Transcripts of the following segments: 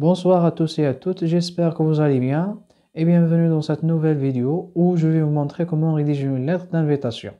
Bonsoir à tous et à toutes, j'espère que vous allez bien et bienvenue dans cette nouvelle vidéo où je vais vous montrer comment rédiger une lettre d'invitation.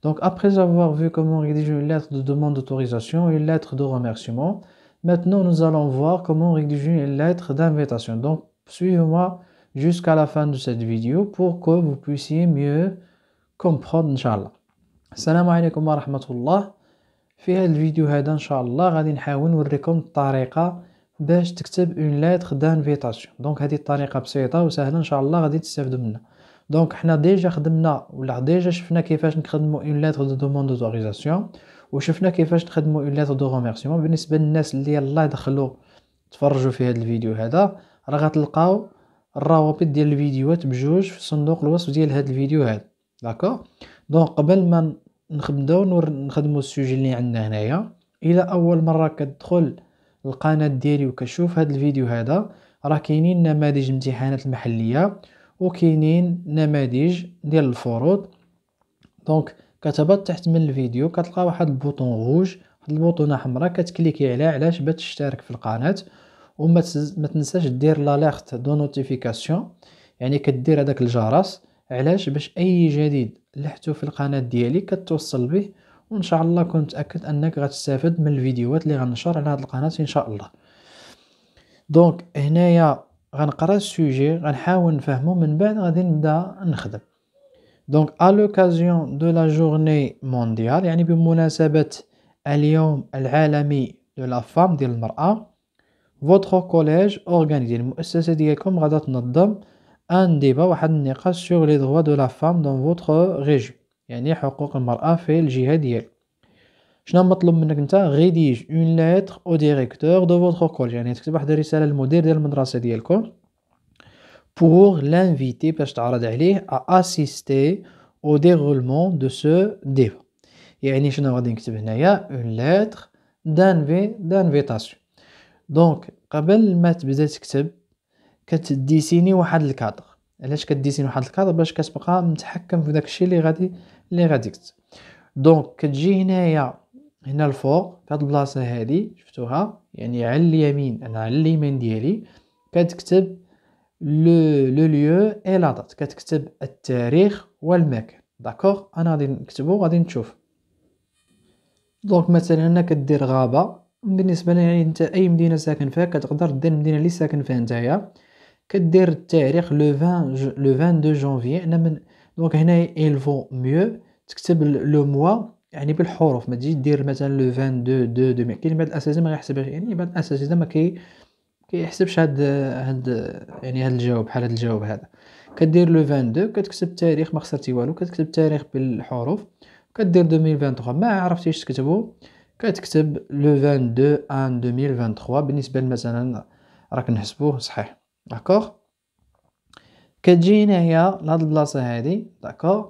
Donc après avoir vu comment rédiger une lettre de demande d'autorisation une lettre de remerciement, maintenant nous allons voir comment rédiger une lettre d'invitation. Donc suivez-moi jusqu'à la fin de cette vidéo pour que vous puissiez mieux comprendre Inch'Allah. عليكم ورحمة الله في cette الفيديو هذا إن شاء الله غادي نحاول باش تكتب اون لاتر دانفيتاسيون دونك هذه الطريقه بسيطه وسهله ان شاء الله غادي تستافدوا منها دونك حنا ديجا خدمنا ولا ديجا شفنا كيفاش نخدموا اون لاتر دو دوموند دوتوريزاسيون وشفنا كيفاش نخدموا اون لاتر دو غوميرسيون بالنسبه للناس اللي يلاه دخلوا تفرجوا في هذا الفيديو هذا راه غتلقاو الروابط ديال الفيديوهات بجوج في صندوق الوصف ديال هذا الفيديو هذا داكوغ دونك قبل ما نخدمو نخدمو السوجي اللي عندنا هنايا الى اول مره كتدخل القناه ديالي وكشوف هذا الفيديو هذا راه كاينين نماذج الامتحانات المحليه وكاينين نماذج ديال الفروض دونك كتهبط تحت من الفيديو كتلقى واحد البوطون غوج واحد البوطونه حمراء كتكليكي عليها علاش باش تشترك في القناه وما ما تنساش دير لاليرت دو نوتيفيكاسيون يعني كدير هذاك الجرس علاش باش اي جديد لحتو في القناه ديالي كتوصل به وان شاء الله كنت متاكد انك غتستافد من الفيديوهات اللي غنشر على هذه القناه ان شاء الله دونك هنايا غنقرا السوجي غنحاول نفهمه من بعد غادي نبدا نخدم دونك ا لوكازيون دو لا جورني مونديال يعني بمناسبة اليوم العالمي دو لا فام ديال المرأة فوتر كوليج اورغانيزي المؤسسة ديالكم غادا تنظم ان ديبا واحد النقاش سور لي droits دو لا فام دون votre région يعني حقوق المرأة في الجهة ديالك شنو مطلوب منك انت غيديج اون لاتر او ديريكتور دو فوتر كولج يعني تكتب واحد الرساله للمدير ديال المدرسه ديالكم بور لانفيتي باش تعرض عليه ا اسيستي او déroulement دو سو débat يعني شنو غادي نكتب هنايا اون لاتر دانفي دانفيتاسيون دونك قبل ما تبدا تكتب كتديسيني واحد الكادر علاش كديسيني واحد الكادر باش كتبقى متحكم في داكشي اللي غادي لي غادي تكتب دونك كتجي هنايا هنا الفوق في هاد البلاصه هادي شفتوها يعني على اليمين انا على اليمين ديالي كتكتب لو لو ليو اي لا دات كتكتب التاريخ والمكان داكوغ انا غادي نكتبو غادي نشوف دونك مثلا انا كدير غابه بالنسبه لي يعني انت اي مدينه ساكن فيها كتقدر دير المدينه اللي ساكن فيها نتايا كدير التاريخ لو 20 لو 22 جونفي انا من دونك هنا il vaut mieux تكتب لو موا يعني بالحروف ما تجيش دير مثلا لو 22 دو دو كاين بعض الاساتذه ما يحسبش يعني بعض الاساتذه ما كي كيحسبش هاد هاد يعني هاد الجواب بحال هاد الجواب هذا كدير لو 22 كتكتب التاريخ ما خسرتي والو كتكتب التاريخ بالحروف كدير 2023 ما عرفتيش تكتبو كتكتب لو 22 ان 2023 بالنسبه مثلا راك نحسبوه صحيح داكوغ كتجينا هي لهاد البلاصه هادي داكوغ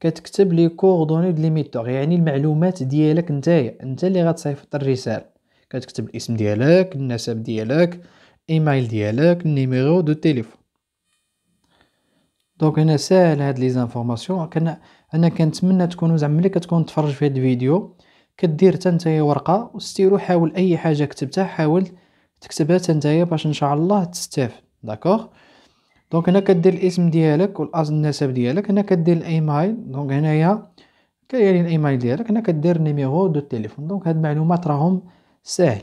كتكتب لي كوردوني دو ليميتور يعني المعلومات ديالك نتايا انت اللي غتصيفط الرساله كتكتب الاسم ديالك النسب ديالك ايميل ديالك النيميرو دو تيليفون دونك هنا ساهل هاد لي زانفورماسيون كنا انا كنتمنى تكونوا زعما ملي كتكون تفرج في هاد الفيديو كدير حتى نتايا ورقه وستيرو حاول اي حاجه كتبتها حاول تكتبها حتى نتايا باش ان شاء الله تستافد داكوغ دونك هنا كدير الاسم ديالك والاز النسب ديالك هنا كدير الايميل دونك هنايا كاين الايميل ديالك هنا كدير النيميرو دو تيليفون دونك هاد المعلومات راهم ساهل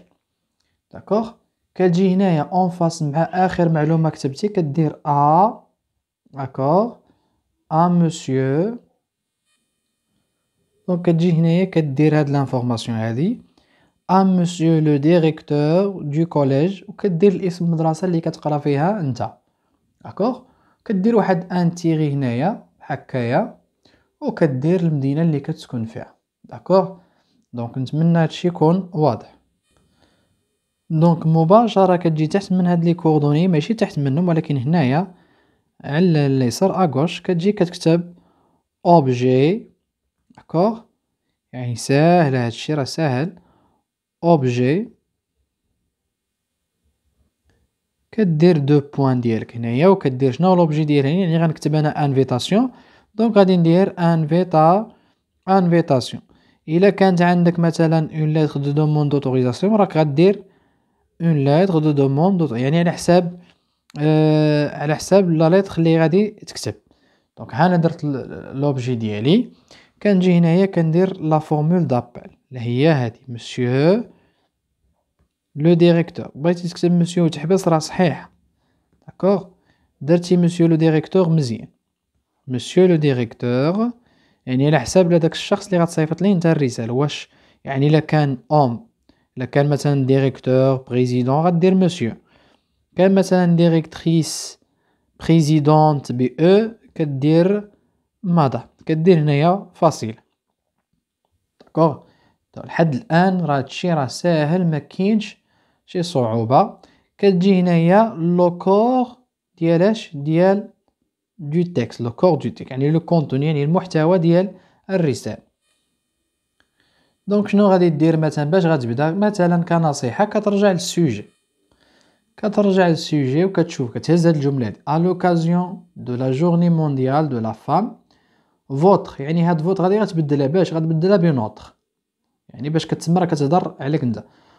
داكوغ كتجي هنايا اون فاس مع اخر معلومه كتبتي كدير ا داكوغ ا مسيو دونك كتجي هنايا كدير هاد لانفورماسيون هادي ا مسيو لو ديريكتور دو كوليج وكدير الاسم المدرسه اللي كتقرا فيها انت داكوغ كدير واحد انتيغي هنايا هكايا وكدير المدينه اللي كتسكن فيها داكوغ دونك نتمنى هادشي يكون واضح دونك مباشره كتجي تحت من هاد لي كوردوني ماشي تحت منهم ولكن هنايا على اليسار اغوش كتجي كتكتب اوبجي داكوغ يعني ساهل هادشي راه ساهل اوبجي كدير دو بوان ديالك هنايا وكدير شنو لوبجي ديال هنا يعني غنكتب انا انفيتاسيون دونك غادي ندير انفيتا انفيتاسيون الا كانت عندك مثلا اون ليتر دو دوموند اوتوريزاسيون راك غدير اون ليتر دو دوموند يعني على حساب أه على حساب لا ليتر اللي غادي تكتب دونك ها انا درت لوبجي ديالي كنجي هنايا كندير لا فورمول دابيل اللي هي هادي مسيو لو ديريكتور بغيتي تكتب مسيو وتحبس راه صحيح داكوغ درتي مسيو لو ديريكتور مزيان مسيو لو ديريكتور يعني على حساب لداك الشخص اللي غتصيفط ليه نتا الرساله واش يعني الا كان اوم الا كان مثلا ديريكتور بريزيدون غدير مسيو كان مثلا ديريكتريس بريزيدونت بي او كدير مادا كدير هنايا فاصيل داكوغ طيب، لحد الان راه هادشي راه ساهل ما كاينش شي صعوبة كتجي هنايا لو كور ديال اش ديال دو تكست لو كور دو تكست يعني لو كونتون يعني المحتوى ديال الرسالة دونك شنو غادي دير مثلا باش غتبدا مثلا كنصيحة كترجع للسوجي كترجع للسوجي وكتشوف كتهز هاد الجملة هادي ا لوكازيون دو لا جورني مونديال دو لا فام فوتخ يعني هاد فوتخ غادي غتبدلها باش غتبدلها بنوتر يعني باش كتسمى راه كتهضر عليك نتا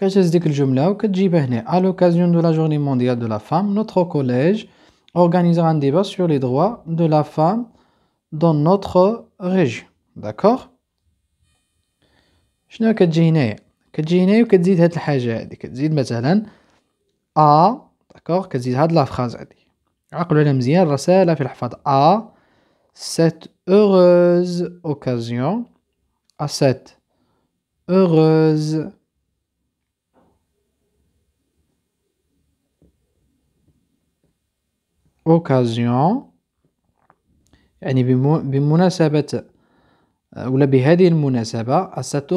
كتهز ديك الجمله وكتجيبها هنا à l'occasion de la journée mondiale de la femme notre collège organisera un débat sur les droits de la femme dans notre région d'accord شنو كتجي que وكتزيد الحاجه مثلا مزيان في cette heureuse occasion à cette heureuse اوكازيون يعني بمناسبة ولا بهذه المناسبة à cette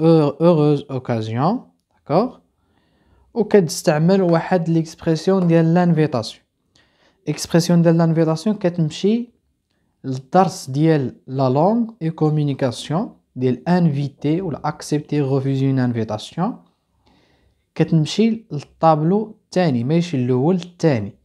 heureuse occasion d'accord وكتستعمل واحد ليكسبرسيون ديال لانفيتاسيون اكسبرسيون ديال لانفيتاسيون كتمشي للدرس ديال لا لونغ اي كومونيكاسيون ديال انفيتي ولا اكسبتي غوفيزي اون انفيتاسيون كتمشي للطابلو الثاني ماشي الاول الثاني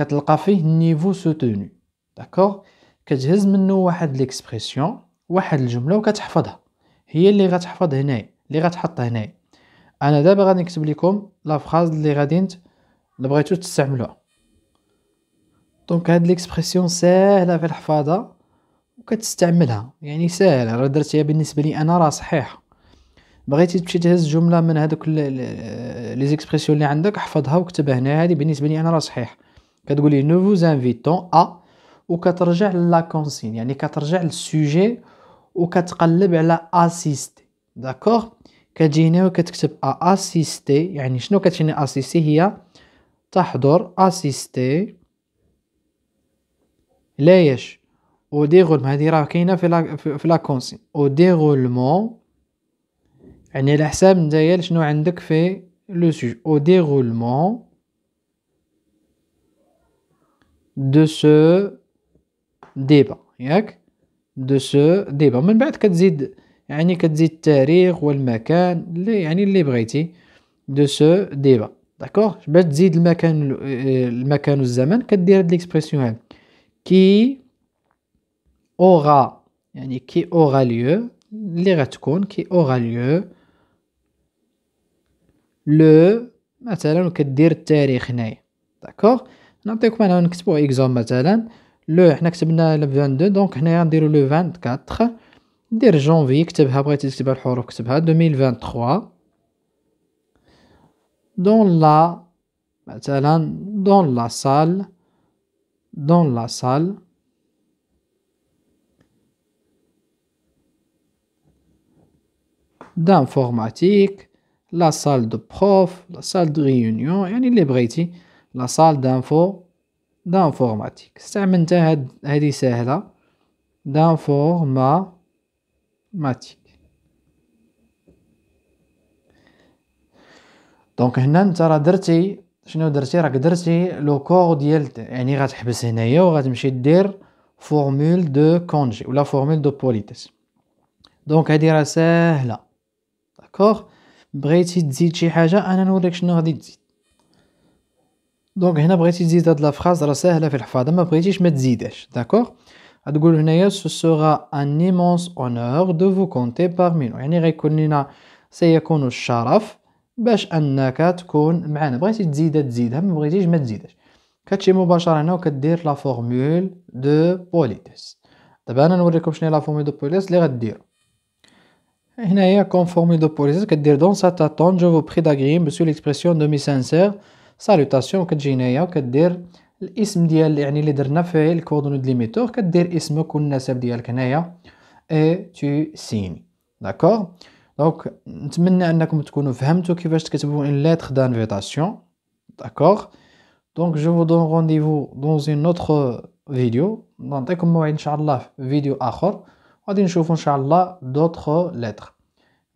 كتلقى فيه النيفو سوتوني داكوغ كتهز منه واحد ليكسبريسيون واحد الجمله وكتحفظها هي اللي غتحفظ هنايا اللي غتحط هنايا انا دابا غادي نكتب لكم لا فراز اللي غادي انت اللي بغيتو تستعملوها دونك هاد ليكسبريسيون ساهله في الحفاظه وكتستعملها يعني ساهله راه درتيها بالنسبه لي انا راه صحيحه بغيتي تمشي تهز جمله من هذوك لي زيكسبريسيون اللي عندك حفظها وكتبها هنا هذه بالنسبه لي انا راه صحيحه كتقولي نو فو انفيتون ا وكترجع لا كونسين يعني كترجع للسوجي وكتقلب على اسيستي داكوغ كتجي هنا وكتكتب ا اسيستي يعني شنو كتعني اسيستي هي تحضر اسيستي ليش او ديغول هادي راه كاينه في لا في لا كونسين او ديغولمون يعني على حساب نتايا شنو عندك في لو سوج او ديغولمون دو سو ديبا ياك de ce débat من بعد كتزيد يعني كتزيد التاريخ والمكان اللي يعني اللي بغيتي دو سو ديبا داكوغ باش تزيد المكان المكان والزمان كدير هاد ليكسبرسيون هاد كي اوغا يعني كي اوغا ليو اللي غتكون كي اوغا ليو لو مثلا كدير التاريخ هنايا داكوغ نعطيكم انا نكتبو اكزوم مثلا لو حنا كتبنا ل 22 دونك حنايا نديرو لو 24 ندير جونفي كتبها بغيتي تكتبها الحروف كتبها 2023 دون لا مثلا دون لا سال دون لا سال d'informatique, la salle de prof, la salle de réunion, يعني اللي بغيتي لا سال دانفو دانفورماتيك استعملت هاد هادي ساهله دانفورماتيك دونك هنا انت راه درتي شنو درتي راك درتي لو كور ديال يعني غتحبس هنايا وغتمشي دير فورمول دو كونجي ولا فورمول دو بوليتيس دونك هادي راه ساهله داكوغ بغيتي تزيد شي حاجه انا نوريك شنو غادي تزيد دونك هنا بغيتي تزيد هاد فراز راه ساهله في الحفاظ ما بغيتيش ما تزيدهاش داكوغ غتقول هنايا سو سوغا ان ايمونس اونور دو فو كونتي بارمي نو يعني غيكون لينا سيكون الشرف باش انك تكون معنا بغيتي تزيدها تزيدها ما بغيتيش ما تزيدهاش كتمشي مباشره هنا وكدير لا فورمول دو بوليتيس دابا انا نوريكم شنو هي لا فورمول دو بوليتيس اللي غدير هنايا كونفورمي دو بوليتيس كدير دون سا تاتون جو فو بري داغريم بسو ليكسبرسيون دو مي سانسير سالوتاسيون كتجي هنايا وكدير الاسم ديال يعني اللي درنا في دي ليميتور كدير اسمك والنسب ديالك هنايا اي تو سيني داكور دونك نتمنى انكم تكونوا فهمتوا كيفاش تكتبوا ان لاتر دانفيتاسيون داكور دونك جو فو دون رونديفو دون اون اوتر فيديو نعطيكم موعد ان شاء الله في فيديو اخر غادي نشوفوا ان شاء الله دوتر لاتر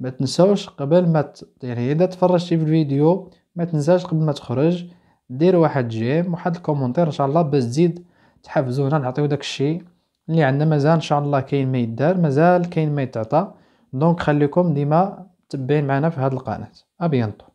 ما تنساوش قبل ما ت... يعني اذا تفرجتي في الفيديو ما تنساش قبل ما تخرج دير واحد جيم وواحد الكومونتير ان شاء الله باش تزيد تحفزونا نعطيو داك الشيء اللي عندنا مازال ان شاء الله كاين ما يدار مازال كاين ما يتعطى دونك خليكم ديما متبعين معنا في هذه القناه ابيانتو